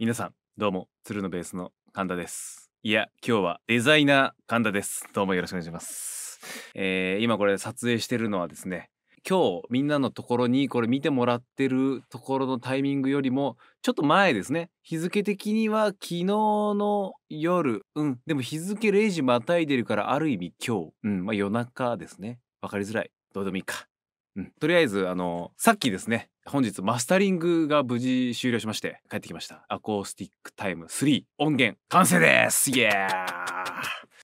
皆さんどうも鶴のベースの神田ですいや今日はデザイナー神田ですどうもよろしくお願いします、えー、今これ撮影してるのはですね今日みんなのところにこれ見てもらってるところのタイミングよりもちょっと前ですね日付的には昨日の夜うんでも日付0時またいでるからある意味今日うんまあ夜中ですねわかりづらいどうでもいいかうんとりあえずあのさっきですね本日マスタリングが無事終了しまして帰ってきましたアコースティックタイム3音源完成ですイエー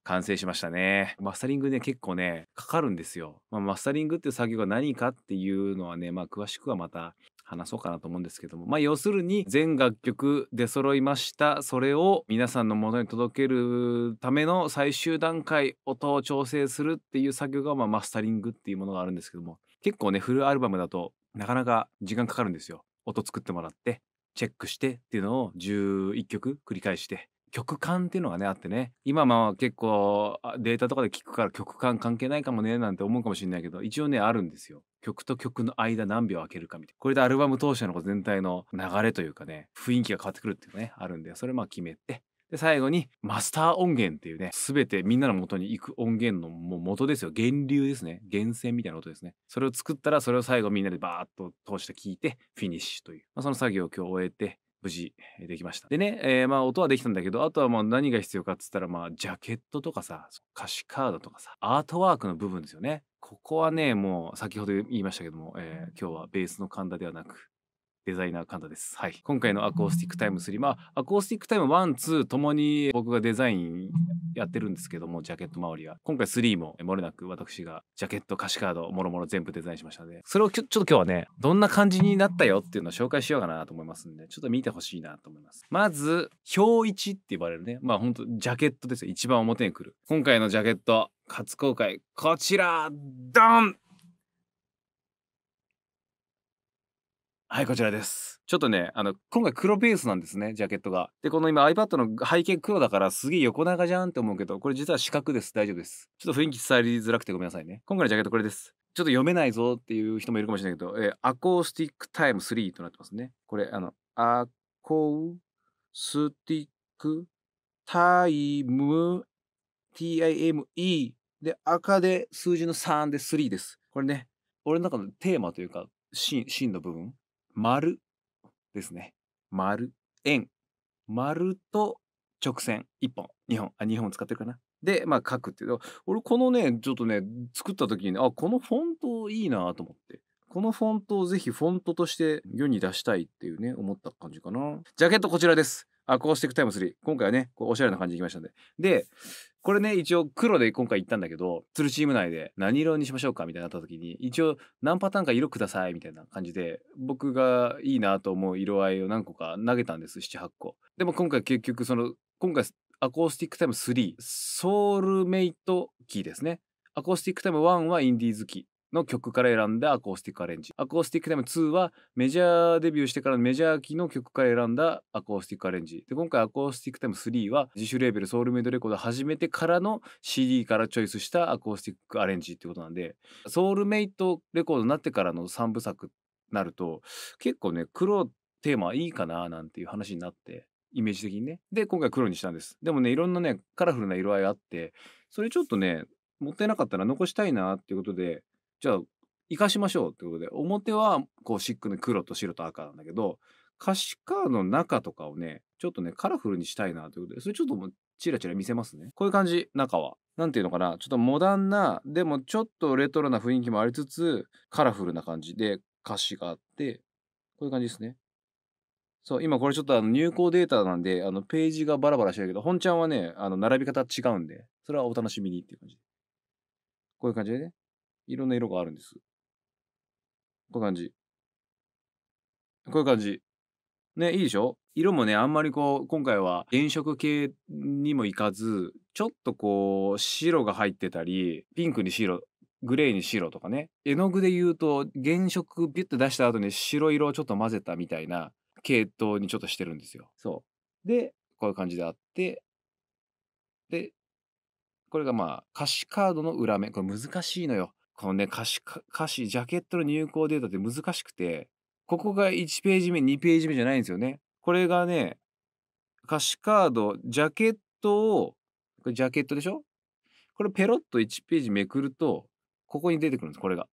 完成しましたね。マスタリングね、結構ね、かかるんですよ。まあ、マスタリングっていう作業が何かっていうのはね、まあ、詳しくはまた話そうかなと思うんですけども、まあ、要するに全楽曲出揃いました。それを皆さんのものに届けるための最終段階、音を調整するっていう作業が、まあ、マスタリングっていうものがあるんですけども、結構ね、フルアルバムだとなかなか時間かかるんですよ。音作ってもらってチェックしてっていうのを11曲繰り返して曲感っていうのがねあってね今まあ結構データとかで聞くから曲感関係ないかもねなんて思うかもしれないけど一応ねあるんですよ曲と曲の間何秒空けるかみたいなこれでアルバム当社の全体の流れというかね雰囲気が変わってくるっていうのねあるんでそれまあ決めてで最後にマスター音源っていうね、すべてみんなの元に行く音源のもう元ですよ。源流ですね。源泉みたいな音ですね。それを作ったら、それを最後みんなでバーッと通して聞いて、フィニッシュという。まあ、その作業を今日終えて、無事できました。でね、えー、まあ音はできたんだけど、あとはまあ何が必要かっつったら、まあジャケットとかさ、歌詞カードとかさ、アートワークの部分ですよね。ここはね、もう先ほど言いましたけども、えー、今日はベースの神田ではなく、デザイナーカンタです。はい。今回のアコースティックタイム3。まあ、アコースティックタイム1、2ともに僕がデザインやってるんですけども、ジャケット周りは。今回3ももれなく私がジャケット、歌詞カード、もろもろ全部デザインしましたので、それをちょっと今日はね、どんな感じになったよっていうのを紹介しようかなと思いますんで、ちょっと見てほしいなと思います。まず、表1って言われるね。まあ本当ジャケットですよ。一番表に来る。今回のジャケット、初公開、こちら、ドンはいこちらですちょっとねあの今回黒ベースなんですねジャケットがでこの今 iPad の背景黒だからすげえ横長じゃんって思うけどこれ実は四角です大丈夫ですちょっと雰囲気伝わりづらくてごめんなさいね今回のジャケットこれですちょっと読めないぞっていう人もいるかもしれないけど、えー、アコースティックタイム3となってますねこれあのアコースティックタイム TIME で赤で数字の3で3ですこれね俺の中のテーマというかシーンの部分丸ですね。丸、円。丸と直線1本、2本、あ、2本使ってるかな。で、まあ書くっていうの。俺このね、ちょっとね、作った時に、ね、あ、このフォントいいなと思って。このフォントをぜひフォントとして世に出したいっていうね、思った感じかな。ジャケットこちらです。アコースティックタイム3。今回はね、こうおしゃれな感じで行きましたんで。で、これね、一応黒で今回行ったんだけど、鶴チーム内で何色にしましょうかみたいになった時に、一応何パターンか色くださいみたいな感じで、僕がいいなと思う色合いを何個か投げたんです、7、8個。でも今回結局その、今回アコースティックタイム3、ソウルメイトキーですね。アコースティックタイム1はインディーズキの曲から選んだアコースティックアレンジ。アコースティックタイム2はメジャーデビューしてからのメジャー期の曲から選んだアコースティックアレンジ。で、今回アコースティックタイム3は自主レーベルソウルメイドレコード始めてからの CD からチョイスしたアコースティックアレンジってことなんで、ソウルメイトレコードになってからの3部作なると、結構ね、黒テーマいいかななんていう話になって、イメージ的にね。で、今回黒にしたんです。でもね、いろんなね、カラフルな色合いあって、それちょっとね、もったいなかったら残したいなっていうことで、じゃあ生かしましょうということで表はこうシックの黒と白と赤なんだけど歌詞カードの中とかをねちょっとねカラフルにしたいなということでそれちょっともうチラチラ見せますねこういう感じ中は何ていうのかなちょっとモダンなでもちょっとレトロな雰囲気もありつつカラフルな感じで歌詞があってこういう感じですねそう今これちょっとあの入稿データなんであのページがバラバラしてるけど本ちゃんはねあの並び方違うんでそれはお楽しみにっていう感じこういう感じでねいろんな色があるんです。こういう感じ。こういう感じ。ね、いいでしょ色もね、あんまりこう、今回は原色系にもいかず、ちょっとこう、白が入ってたり、ピンクに白、グレーに白とかね。絵の具で言うと、原色ビュッて出した後に白色をちょっと混ぜたみたいな系統にちょっとしてるんですよ。そう。で、こういう感じであって、で、これがまあ、歌詞カードの裏面。これ難しいのよ。このね、歌詞、歌詞、ジャケットの入稿データって難しくて、ここが1ページ目、2ページ目じゃないんですよね。これがね、歌詞カード、ジャケットを、これジャケットでしょこれペロッと1ページめくると、ここに出てくるんです、これが。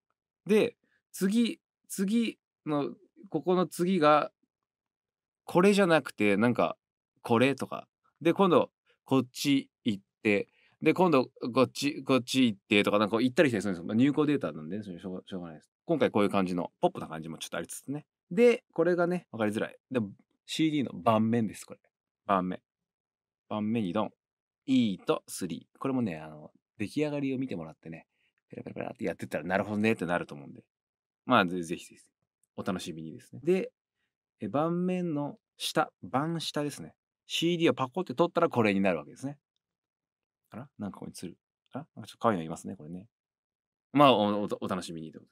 で、次、次の、ここの次が、これじゃなくて、なんか、これとか。で、今度、こっち行って、で、今度、こっち、こっち行ってとか、なんか行ったりしたりするんですよ。入校データなんで、ね、しょうがないです。今回こういう感じの、ポップな感じもちょっとありつつね。で、これがね、わかりづらい。で、CD の盤面です、これ。盤面。盤面にドン。E と3。これもね、あの、出来上がりを見てもらってね、ペラペラペラってやってったら、なるほどねってなると思うんで。まあ、ぜひぜひ、お楽しみにですね。で、盤面の下、盤下ですね。CD をパコって取ったらこれになるわけですね。あらなんかここに釣る。あらなんかちょっと可愛いのいますね、これね。まあお、おお楽しみにというこ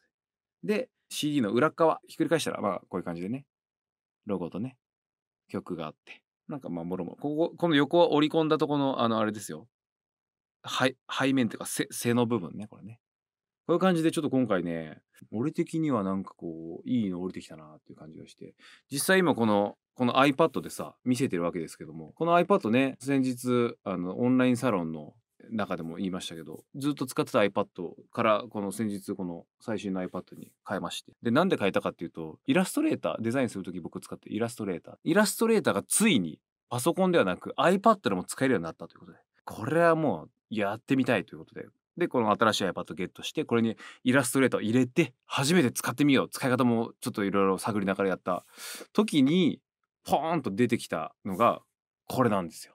とで。で、CD の裏側、ひっくり返したら、まあ、こういう感じでね、ロゴとね、曲があって。なんかまあ、もろもろ。ここ、この横は折り込んだとこの、あの、あれですよ。背背面というか背、背の部分ね、これね。こういう感じでちょっと今回ね、俺的にはなんかこう、いいの降りてきたなっていう感じがして、実際今この、この iPad でさ、見せてるわけですけども、この iPad ね、先日、あの、オンラインサロンの中でも言いましたけど、ずっと使ってた iPad から、この先日、この最新の iPad に変えまして。で、なんで変えたかっていうと、イラストレーター、デザインするとき僕使ってイラストレーター。イラストレーターがついに、パソコンではなく iPad でも使えるようになったということで、これはもうやってみたいということで、でこの新しい iPad ゲットしてこれにイラストレーター入れて初めて使ってみよう使い方もちょっといろいろ探りながらやった時にポーンと出てきたのがこれなんですよ。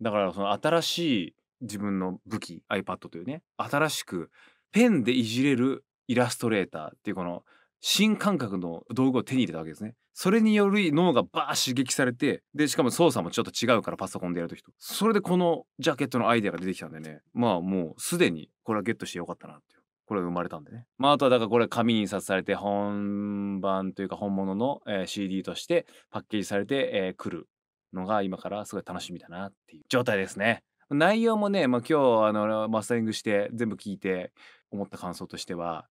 だからその新しい自分の武器 iPad というね新しくペンでいじれるイラストレーターっていうこの新感覚の道具を手に入れたわけですね。それにより脳がバー刺激されてでしかも操作もちょっと違うからパソコンでやるときとそれでこのジャケットのアイデアが出てきたんでねまあもうすでにこれはゲットしてよかったなっていうこれが生まれたんでねまああとはだからこれ紙印刷されて本番というか本物の、え CD としてパッケージされて、え来るのが今からすごい楽しみだなっていう状態ですね内容もね、まあ、今日あのマスタリングして全部聞いて思った感想としては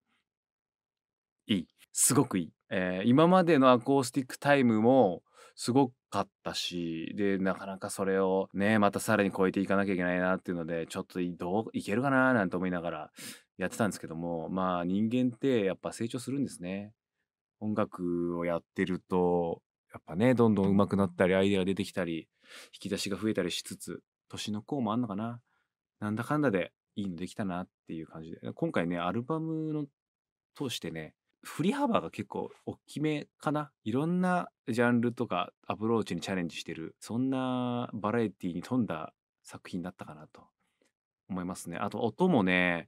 いいすごくいい、えー、今までのアコースティックタイムもすごかったしでなかなかそれをねまたさらに超えていかなきゃいけないなっていうのでちょっとどういけるかななんて思いながらやってたんですけどもまあ人間ってやっぱ成長するんですね。音楽をやってるとやっぱねどんどん上手くなったりアイデアが出てきたり引き出しが増えたりしつつ年の功もあんのかななんだかんだでいいのできたなっていう感じで今回ねアルバムの通してね振り幅が結構大きめかないろんなジャンルとかアプローチにチャレンジしてるそんなバラエティに富んだ作品だったかなと思いますねあと音もね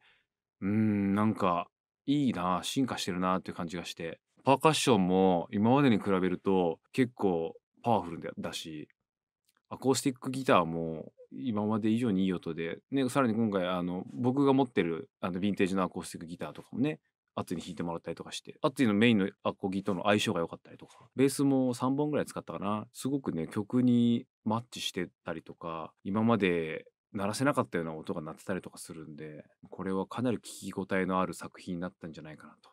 うんなんかいいな進化してるなっていう感じがしてパーカッションも今までに比べると結構パワフルだしアコースティックギターも今まで以上にいい音で、ね、さらに今回あの僕が持ってるあのヴィンテージのアコースティックギターとかもねアッツに弾いてもらったりとかしてアッツのメインのアコギとの相性が良かったりとかベースも3本ぐらい使ったかなすごくね曲にマッチしてたりとか今まで鳴らせなかったような音が鳴ってたりとかするんでこれはかなり聞き応えのある作品になったんじゃないかなと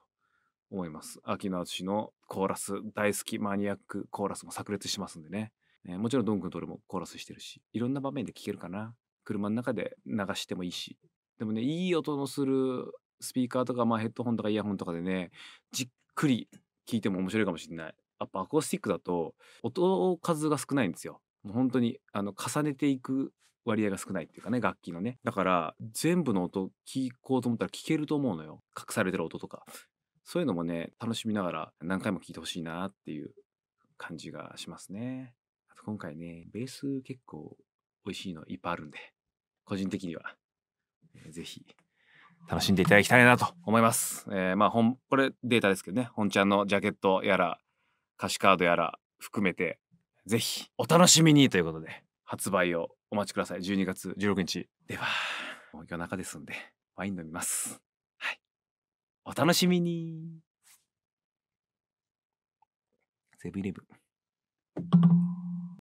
思います秋野淳のコーラス大好きマニアックコーラスも炸裂してますんでね、えー、もちろんドン君と俺もコーラスしてるしいろんな場面で聴けるかな車の中で流してもいいしでもねいい音のするスピーカーとか、まあ、ヘッドホンとかイヤホンとかでね、じっくり聞いても面白いかもしれない。やっぱアコースティックだと、音数が少ないんですよ。もう本当に、あの、重ねていく割合が少ないっていうかね、楽器のね。だから、全部の音聞こうと思ったら聞けると思うのよ。隠されてる音とか。そういうのもね、楽しみながら何回も聞いてほしいなっていう感じがしますね。あと今回ね、ベース結構美味しいのいっぱいあるんで、個人的には、えー、ぜひ楽しんでいただきたいなと思います。えー、まあ本、これデータですけどね、本ちゃんのジャケットやら、歌詞カードやら含めて、ぜひお楽しみにということで、発売をお待ちください。12月16日。では、もう夜中ですんで、ワイン飲みます。はい。お楽しみにセブンイレブン。